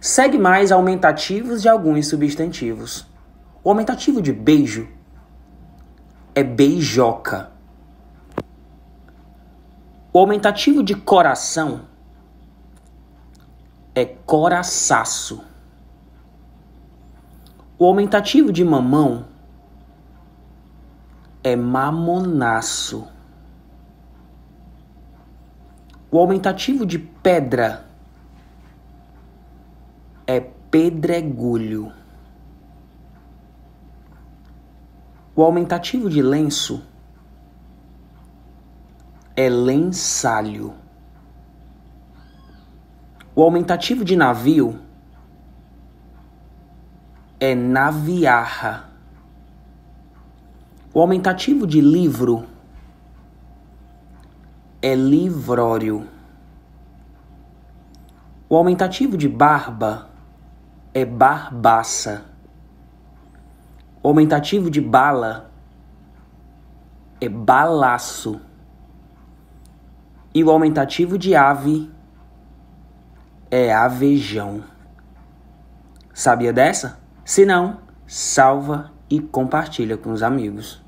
Segue mais aumentativos de alguns substantivos. O aumentativo de beijo é beijoca. O aumentativo de coração é coraçaço. O aumentativo de mamão é mamonaço. O aumentativo de pedra é pedregulho. O aumentativo de lenço é lençalho. O aumentativo de navio é naviarra. O aumentativo de livro é livrório. O aumentativo de barba é barbaça. O aumentativo de bala é balaço. E o aumentativo de ave é avejão. Sabia dessa? Se não, salva e compartilha com os amigos.